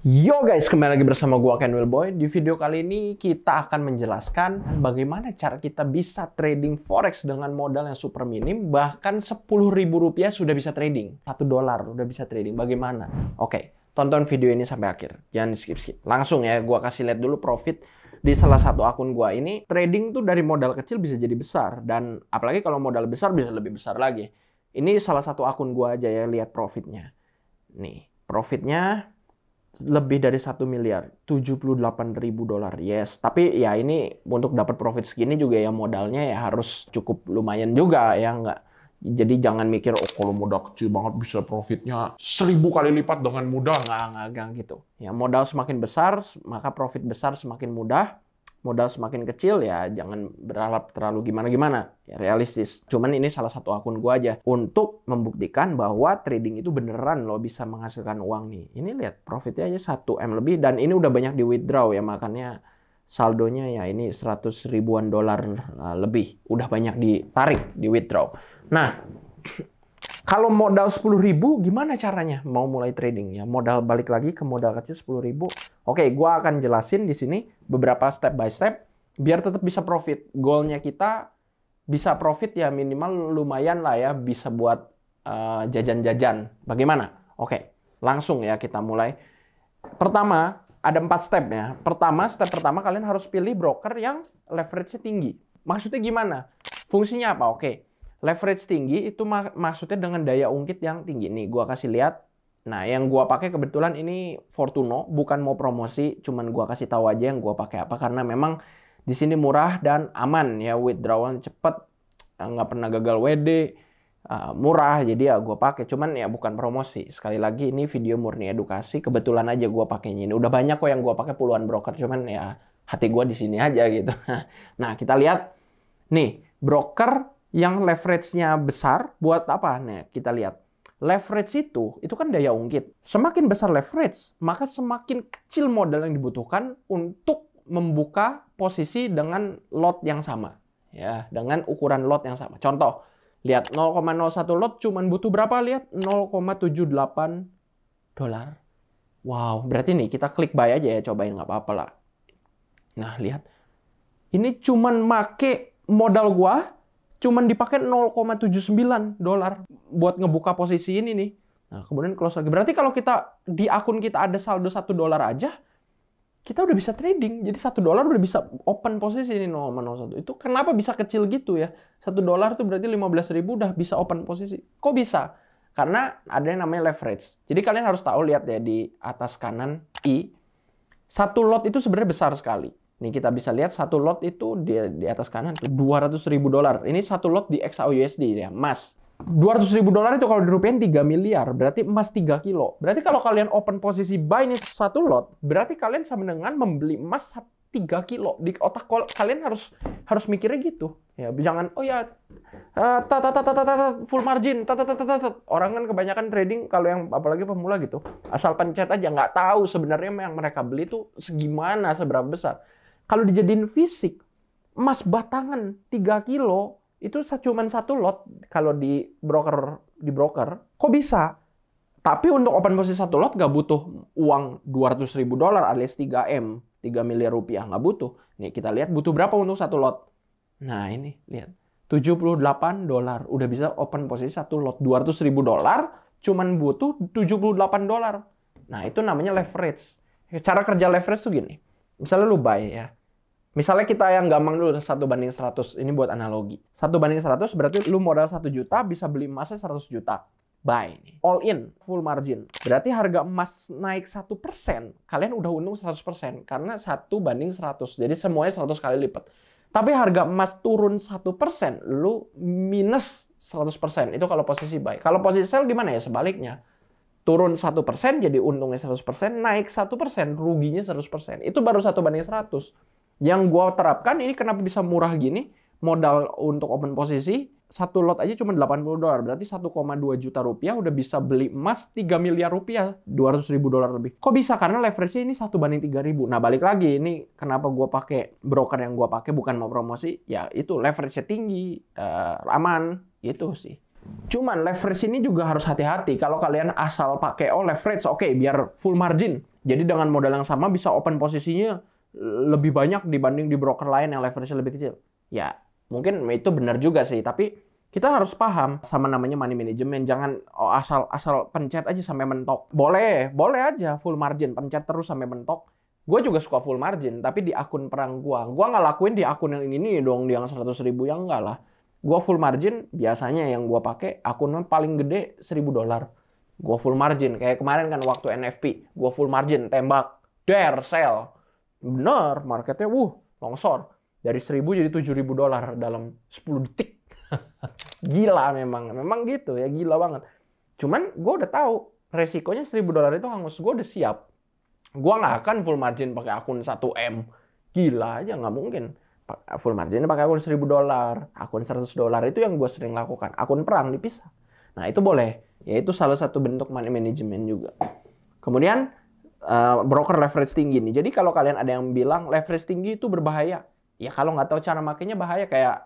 Yo guys, kembali lagi bersama gua Ken Boy Di video kali ini kita akan menjelaskan bagaimana cara kita bisa trading forex dengan modal yang super minim, bahkan ribu rupiah sudah bisa trading. satu dolar udah bisa trading. Bagaimana? Oke, okay, tonton video ini sampai akhir. Jangan skip-skip. Langsung ya, gua kasih lihat dulu profit di salah satu akun gua ini trading tuh dari modal kecil bisa jadi besar dan apalagi kalau modal besar bisa lebih besar lagi. Ini salah satu akun gua aja ya lihat profitnya. Nih, profitnya lebih dari satu miliar, 78 ribu dolar. Yes, tapi ya ini untuk dapat profit segini juga ya modalnya ya harus cukup lumayan juga ya nggak. Jadi jangan mikir, oh kalau modal kecil banget bisa profitnya seribu kali lipat dengan mudah. Nggak, nggak, nggak gitu. Ya modal semakin besar, maka profit besar semakin mudah modal semakin kecil ya jangan berharap terlalu gimana-gimana ya realistis cuman ini salah satu akun gua aja untuk membuktikan bahwa trading itu beneran lo bisa menghasilkan uang nih ini lihat profitnya aja 1 M lebih dan ini udah banyak di withdraw ya makanya saldonya ya ini 100 ribuan dolar eh, lebih udah banyak ditarik di withdraw nah kalau modal 10 ribu, gimana caranya mau mulai trading ya? Modal balik lagi ke modal kecil 10 ribu. Oke, gua akan jelasin di sini beberapa step by step biar tetap bisa profit. Goalnya kita bisa profit ya minimal lumayan lah ya bisa buat eh, jajan-jajan. Uh, Bagaimana? Oke, langsung ya kita mulai. Pertama, ada empat step ya. Pertama, step pertama kalian harus pilih broker yang leverage-nya tinggi. Maksudnya gimana? Fungsinya apa? Oke, Leverage tinggi itu mak maksudnya dengan daya ungkit yang tinggi. Nih, gua kasih lihat. Nah, yang gua pakai kebetulan ini Fortuno, bukan mau promosi, cuman gua kasih tahu aja yang gua pakai apa karena memang di sini murah dan aman ya withdrawal cepet eh, nggak pernah gagal WD uh, eh, murah jadi ya gua pakai cuman ya bukan promosi sekali lagi ini video murni edukasi kebetulan aja gua pakainya ini udah banyak kok yang gua pakai puluhan broker cuman ya hati gua di sini aja gitu nah kita lihat nih broker yang leverage-nya besar buat apa? nih? kita lihat. Leverage itu, itu kan daya ungkit. Semakin besar leverage, maka semakin kecil modal yang dibutuhkan untuk membuka posisi dengan lot yang sama. ya Dengan ukuran lot yang sama. Contoh, lihat 0,01 lot cuman butuh berapa? Lihat 0,78 dolar. Wow, berarti nih kita klik buy aja ya, cobain nggak apa-apa lah. Nah, lihat. Ini cuman make modal gua cuman dipakai 0,79 dolar buat ngebuka posisi ini nih. Nah, kemudian close lagi. Berarti kalau kita di akun kita ada saldo 1 dolar aja, kita udah bisa trading. Jadi satu dolar udah bisa open posisi ini 0,01. Itu kenapa bisa kecil gitu ya? Satu dolar itu berarti 15 ribu udah bisa open posisi. Kok bisa? Karena ada yang namanya leverage. Jadi kalian harus tahu lihat ya di atas kanan I. Satu lot itu sebenarnya besar sekali. Nih kita bisa lihat satu lot itu di, di atas kanan tuh 200 ribu dolar. Ini satu lot di USD ya, emas. 200 ribu dolar itu kalau dirupiahin 3 miliar, berarti emas 3 kilo. Berarti kalau kalian open posisi buy ini satu lot, berarti kalian sama dengan membeli emas 3 kilo. Di otak kalian harus harus mikirnya gitu. Ya, jangan oh ya ta, ta, ta, ta, ta, full margin ta, ta, ta, ta, ta, Orang kan kebanyakan trading kalau yang apalagi pemula gitu, asal pencet aja nggak tahu sebenarnya yang mereka beli itu segimana, seberapa besar. Kalau dijadiin fisik, emas batangan 3 kilo itu cuma satu lot kalau di broker di broker. Kok bisa? Tapi untuk open posisi satu lot gak butuh uang 200 ribu dolar alias 3 M, 3 miliar rupiah nggak butuh. Nih kita lihat butuh berapa untuk satu lot. Nah ini lihat 78 dolar udah bisa open posisi satu lot 200 ribu dolar cuman butuh 78 dolar. Nah itu namanya leverage. Cara kerja leverage tuh gini. Misalnya lu buy ya. Misalnya kita yang gampang dulu, 1 banding 100. Ini buat analogi. 1 banding 100 berarti lu modal 1 juta bisa beli emasnya 100 juta. Buy All in, full margin. Berarti harga emas naik 1%, kalian udah untung 100%. Karena 1 banding 100. Jadi semuanya 100 kali lipat. Tapi harga emas turun 1%, lu minus 100%. Itu kalau posisi buy. Kalau posisi sell gimana ya? Sebaliknya turun satu persen jadi untungnya 100%, naik satu persen ruginya 100%. Itu baru satu banding 100. Yang gua terapkan ini kenapa bisa murah gini? Modal untuk open posisi satu lot aja cuma 80 dolar. Berarti 1,2 juta rupiah udah bisa beli emas 3 miliar rupiah, 200 ribu dolar lebih. Kok bisa? Karena leverage ini satu banding 3 ribu. Nah balik lagi, ini kenapa gua pakai broker yang gua pakai bukan mau promosi. Ya itu leverage-nya tinggi, uh, aman, gitu sih. Cuman leverage ini juga harus hati-hati. Kalau kalian asal pakai oh leverage, oke okay, biar full margin. Jadi dengan modal yang sama bisa open posisinya lebih banyak dibanding di broker lain yang leverage lebih kecil. Ya, mungkin itu benar juga sih, tapi kita harus paham sama namanya money management. Jangan oh, asal asal pencet aja sampai mentok. Boleh, boleh aja full margin, pencet terus sampai mentok. Gue juga suka full margin, tapi di akun perang gue. Gue nggak lakuin di akun yang ini dong, di yang 100 ribu, yang enggak lah. Gue full margin, biasanya yang gue pakai akun paling gede 1000 dolar. Gue full margin, kayak kemarin kan waktu NFP. Gue full margin, tembak, dare, sell benar marketnya wuh longsor dari 1000 jadi 7000 dolar dalam 10 detik gila memang memang gitu ya gila banget cuman gue udah tahu resikonya 1000 dolar itu hangus gue udah siap gue nggak akan full margin pakai akun 1 m gila aja nggak mungkin full margin pakai akun 1000 dolar akun 100 dolar itu yang gue sering lakukan akun perang dipisah nah itu boleh ya itu salah satu bentuk money management juga kemudian Eh, broker leverage tinggi nih. Jadi kalau kalian ada yang bilang leverage tinggi itu berbahaya, ya kalau nggak tahu cara makainya bahaya kayak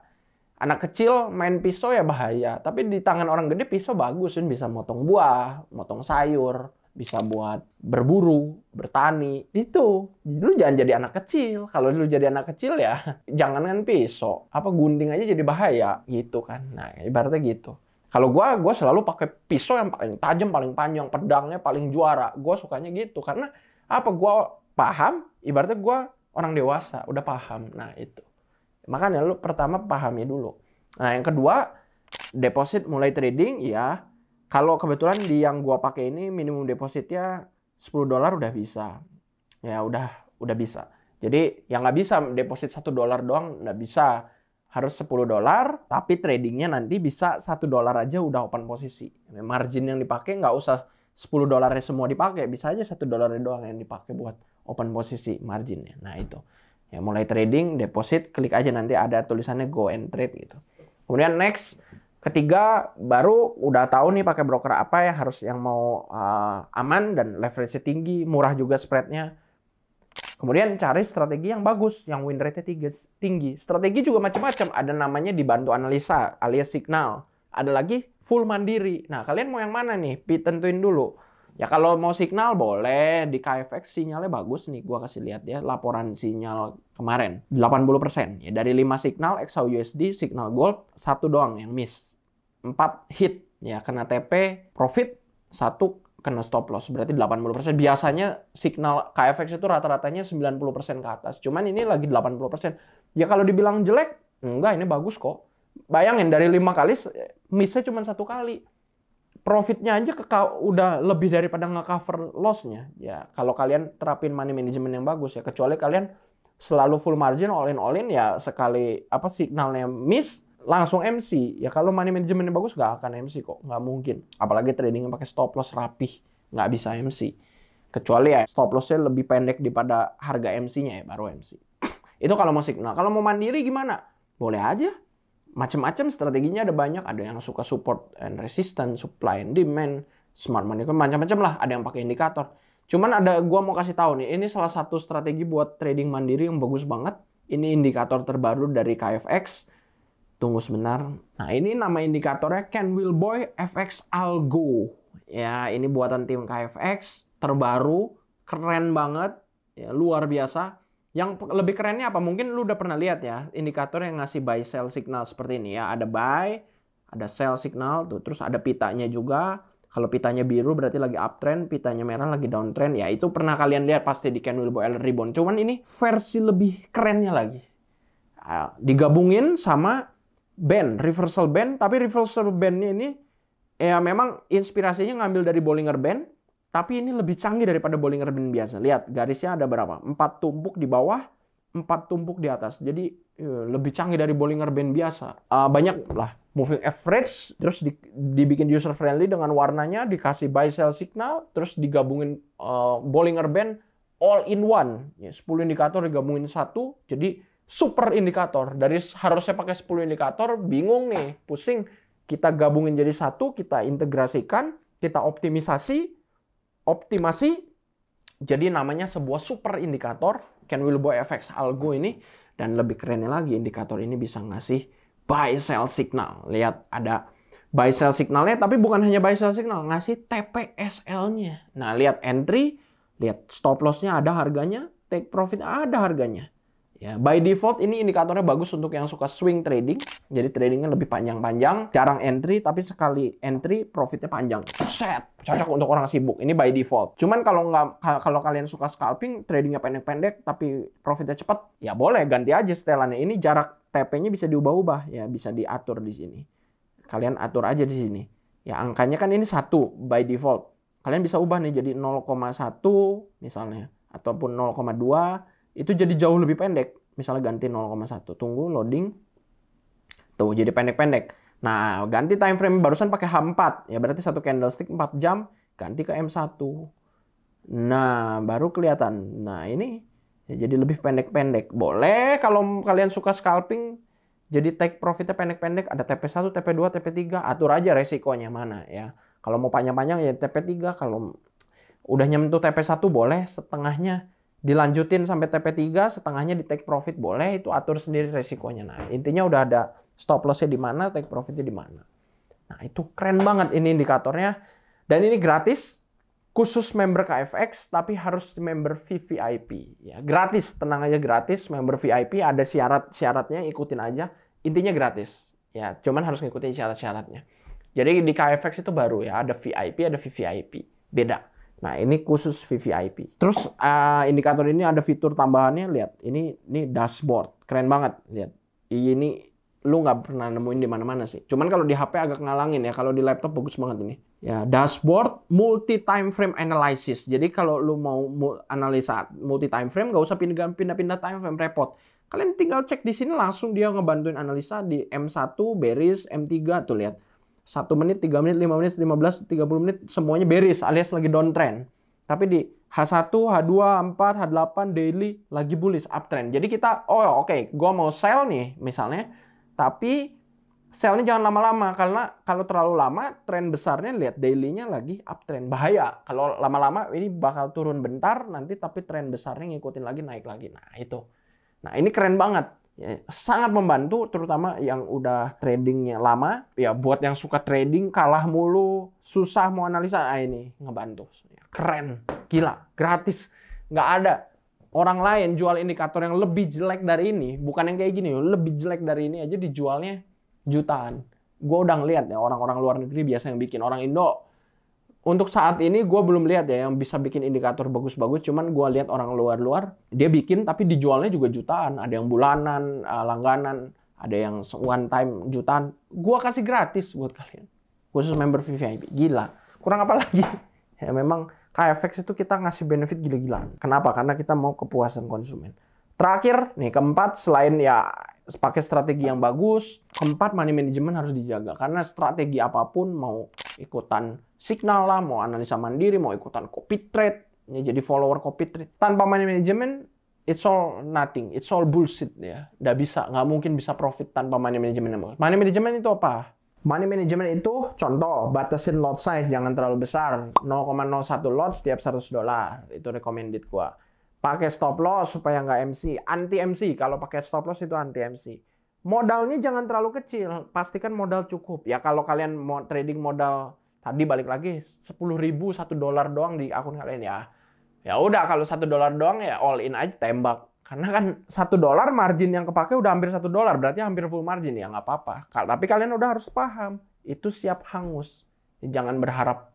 anak kecil main pisau ya bahaya. Tapi di tangan orang gede pisau bagus, kan bisa motong buah, motong sayur, bisa buat berburu, bertani. Itu. Lu jangan jadi anak kecil. Kalau lu jadi anak kecil ya jangan kan pisau. Apa gunting aja jadi bahaya gitu kan. Nah, ibaratnya gitu. Kalau gue, gue selalu pakai pisau yang paling tajam, paling panjang, pedangnya paling juara. Gue sukanya gitu karena apa? Gue paham. Ibaratnya gue orang dewasa, udah paham. Nah itu. Makanya lu pertama pahami dulu. Nah yang kedua, deposit mulai trading, ya. Kalau kebetulan di yang gue pakai ini minimum depositnya 10 dolar udah bisa. Ya udah udah bisa. Jadi yang nggak bisa deposit satu dolar doang nggak bisa harus 10 dolar, tapi tradingnya nanti bisa satu dolar aja udah open posisi. Margin yang dipakai nggak usah 10 dolarnya semua dipakai, bisa aja satu dolarnya doang yang dipakai buat open posisi marginnya. Nah itu, ya mulai trading, deposit, klik aja nanti ada tulisannya go and trade gitu. Kemudian next, ketiga baru udah tahu nih pakai broker apa ya harus yang mau uh, aman dan leverage tinggi, murah juga spreadnya Kemudian cari strategi yang bagus, yang win rate-nya tinggi. Strategi juga macam-macam. Ada namanya dibantu analisa alias signal. Ada lagi full mandiri. Nah, kalian mau yang mana nih? Pi tentuin dulu. Ya kalau mau signal boleh di KFX sinyalnya bagus nih. Gua kasih lihat ya laporan sinyal kemarin 80%. Ya dari 5 signal XAU USD signal gold satu doang yang miss. 4 hit ya kena TP profit satu kena stop loss. Berarti 80%. Biasanya signal KFX itu rata-ratanya 90% ke atas. Cuman ini lagi 80%. Ya kalau dibilang jelek, enggak ini bagus kok. Bayangin dari lima kali missnya cuma satu kali. Profitnya aja ke udah lebih daripada nge-cover lossnya. Ya, kalau kalian terapin money management yang bagus ya, kecuali kalian selalu full margin all in all in ya sekali apa signalnya miss langsung MC ya kalau money managementnya bagus gak akan MC kok nggak mungkin apalagi tradingnya pakai stop loss rapih nggak bisa MC kecuali ya stop lossnya lebih pendek daripada harga MC-nya ya baru MC itu kalau mau signal kalau mau mandiri gimana boleh aja macam-macam strateginya ada banyak ada yang suka support and resistance supply and demand smart money macam-macam lah ada yang pakai indikator cuman ada gua mau kasih tahu nih ini salah satu strategi buat trading mandiri yang bagus banget ini indikator terbaru dari KFX Tunggu sebentar. Nah, ini nama indikatornya Ken Wilboy FX Algo. Ya, ini buatan tim KFX, terbaru, keren banget, ya, luar biasa. Yang lebih kerennya apa? Mungkin lu udah pernah lihat ya, indikator yang ngasih buy sell signal seperti ini ya. Ada buy, ada sell signal, tuh terus ada pitanya juga. Kalau pitanya biru berarti lagi uptrend, pitanya merah lagi downtrend. Ya itu pernah kalian lihat pasti di Ken Wilboy Ribbon. Cuman ini versi lebih kerennya lagi. Ah, digabungin sama band, reversal band, tapi reversal bandnya ini ya memang inspirasinya ngambil dari Bollinger Band, tapi ini lebih canggih daripada Bollinger Band biasa. Lihat garisnya ada berapa? Empat tumpuk di bawah, empat tumpuk di atas. Jadi eh, lebih canggih dari Bollinger Band biasa. Uh, banyak lah moving average, terus di, dibikin user friendly dengan warnanya, dikasih buy sell signal, terus digabungin uh, Bollinger Band all in one. Ya, 10 indikator digabungin satu, jadi super indikator. Dari harusnya pakai 10 indikator, bingung nih, pusing. Kita gabungin jadi satu, kita integrasikan, kita optimisasi, optimasi, jadi namanya sebuah super indikator, Ken Wilber FX Algo ini, dan lebih kerennya lagi, indikator ini bisa ngasih buy sell signal. Lihat ada buy sell signalnya, tapi bukan hanya buy sell signal, ngasih TPSL-nya. Nah, lihat entry, lihat stop lossnya ada harganya, take profit ada harganya. Ya, by default ini indikatornya bagus untuk yang suka swing trading. Jadi tradingnya lebih panjang-panjang, jarang entry tapi sekali entry profitnya panjang. Set, cocok untuk orang sibuk. Ini by default. Cuman kalau nggak kalau kalian suka scalping, tradingnya pendek-pendek tapi profitnya cepat, ya boleh ganti aja setelannya. Ini jarak TP-nya bisa diubah-ubah, ya bisa diatur di sini. Kalian atur aja di sini. Ya angkanya kan ini satu by default. Kalian bisa ubah nih jadi 0,1 misalnya ataupun 0,2 itu jadi jauh lebih pendek. Misalnya ganti 0,1, tunggu loading. Tuh jadi pendek-pendek. Nah, ganti time frame barusan pakai H4. Ya berarti satu candlestick 4 jam, ganti ke M1. Nah, baru kelihatan. Nah, ini ya jadi lebih pendek-pendek. Boleh kalau kalian suka scalping jadi take profitnya pendek-pendek, ada TP1, TP2, TP3, atur aja resikonya mana ya. Kalau mau panjang-panjang ya TP3, kalau udah nyentuh TP1 boleh setengahnya dilanjutin sampai TP3 setengahnya di take profit boleh itu atur sendiri resikonya nah intinya udah ada stop lossnya di mana take profitnya di mana nah itu keren banget ini indikatornya dan ini gratis khusus member KFX tapi harus member VVIP ya gratis tenang aja gratis member VIP ada syarat syaratnya ikutin aja intinya gratis ya cuman harus ngikutin syarat-syaratnya jadi di KFX itu baru ya ada VIP ada VVIP beda Nah, ini khusus VVIP. Terus uh, indikator ini ada fitur tambahannya, lihat. Ini ini dashboard, keren banget, lihat. Iya, ini lu nggak pernah nemuin di mana-mana sih. Cuman kalau di HP agak ngalangin ya, kalau di laptop bagus banget ini. Ya, dashboard multi time frame analysis. Jadi kalau lu mau analisa multi time frame nggak usah pindah-pindah time frame repot. Kalian tinggal cek di sini langsung dia ngebantuin analisa di M1, beris, M3 tuh lihat satu menit, 3 menit, 5 menit, 15, 30 menit semuanya beris, alias lagi downtrend. Tapi di H1, H2, H4, H8 daily lagi bullish uptrend. Jadi kita oh oke, okay, gua mau sell nih misalnya, tapi sellnya jangan lama-lama karena kalau terlalu lama tren besarnya lihat dailynya lagi uptrend bahaya. Kalau lama-lama ini bakal turun bentar nanti tapi tren besarnya ngikutin lagi naik lagi. Nah, itu. Nah, ini keren banget ya, sangat membantu terutama yang udah tradingnya lama ya buat yang suka trading kalah mulu susah mau analisa ah ini ngebantu keren gila gratis nggak ada orang lain jual indikator yang lebih jelek dari ini, bukan yang kayak gini, lebih jelek dari ini aja dijualnya jutaan. Gue udah ngeliat ya orang-orang luar negeri biasa yang bikin orang Indo untuk saat ini gue belum lihat ya yang bisa bikin indikator bagus-bagus. Cuman gue lihat orang luar-luar dia bikin tapi dijualnya juga jutaan. Ada yang bulanan, eh, langganan, ada yang one time jutaan. Gue kasih gratis buat kalian. Khusus member VVIP. Gila. Kurang apa lagi? ya memang KFX itu kita ngasih benefit gila-gilaan. Kenapa? Karena kita mau kepuasan konsumen. Terakhir, nih keempat selain ya pakai strategi yang bagus, keempat money management harus dijaga karena strategi apapun mau ikutan signal lah, mau analisa mandiri, mau ikutan copy trade, ya jadi follower copy trade. Tanpa money management, it's all nothing, it's all bullshit ya. Nggak bisa, nggak mungkin bisa profit tanpa money management. Money management itu apa? Money management itu contoh batasin lot size jangan terlalu besar 0,01 lot setiap 100 dolar itu recommended gua pakai stop loss supaya nggak MC anti MC kalau pakai stop loss itu anti MC modalnya jangan terlalu kecil pastikan modal cukup ya kalau kalian mau trading modal Tadi balik lagi sepuluh ribu satu dolar doang di akun kalian ya. Ya udah kalau satu dolar doang ya all in aja tembak. Karena kan satu dolar margin yang kepake udah hampir satu dolar berarti hampir full margin ya nggak apa-apa. Tapi kalian udah harus paham itu siap hangus. Ya, jangan berharap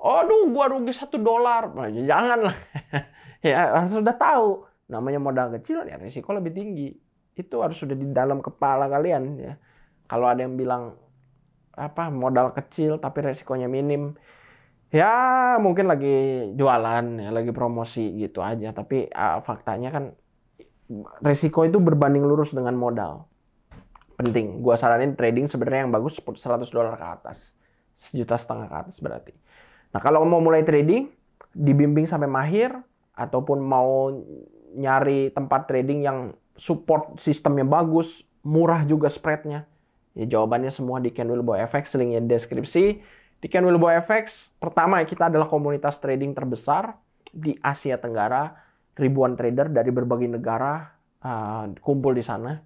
aduh gua rugi satu dolar nah, ya jangan lah ya harus sudah tahu namanya modal kecil ya risiko lebih tinggi itu harus sudah di dalam kepala kalian ya kalau ada yang bilang apa modal kecil tapi resikonya minim ya mungkin lagi jualan ya lagi promosi gitu aja tapi uh, faktanya kan resiko itu berbanding lurus dengan modal penting gua saranin trading sebenarnya yang bagus 100 dolar ke atas sejuta setengah ke atas berarti nah kalau mau mulai trading dibimbing sampai mahir ataupun mau nyari tempat trading yang support sistemnya bagus murah juga spreadnya Ya jawabannya semua di Ken Wilbo FX, linknya di deskripsi. Di Ken Wilbo FX, pertama kita adalah komunitas trading terbesar di Asia Tenggara. Ribuan trader dari berbagai negara uh, kumpul di sana.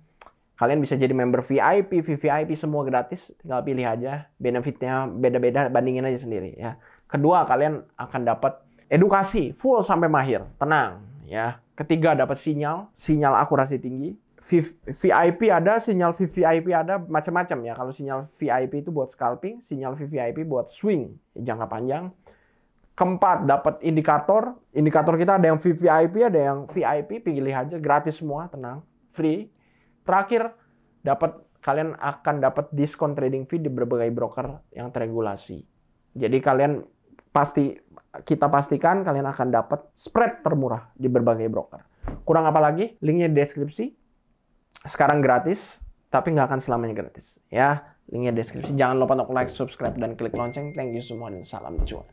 Kalian bisa jadi member VIP, VVIP semua gratis, tinggal pilih aja. Benefitnya beda-beda, bandingin aja sendiri ya. Kedua, kalian akan dapat edukasi full sampai mahir, tenang ya. Ketiga, dapat sinyal, sinyal akurasi tinggi. VIP ada, sinyal VVIP ada, macam-macam ya. Kalau sinyal VIP itu buat scalping, sinyal VVIP buat swing jangka panjang. Keempat, dapat indikator. Indikator kita ada yang VVIP, ada yang VIP, pilih aja gratis semua, tenang, free. Terakhir, dapat kalian akan dapat diskon trading fee di berbagai broker yang teregulasi. Jadi kalian pasti kita pastikan kalian akan dapat spread termurah di berbagai broker. Kurang apa lagi? Linknya di deskripsi sekarang gratis, tapi nggak akan selamanya gratis. Ya, linknya deskripsi. Jangan lupa untuk like, subscribe, dan klik lonceng. Thank you semua dan salam cuan.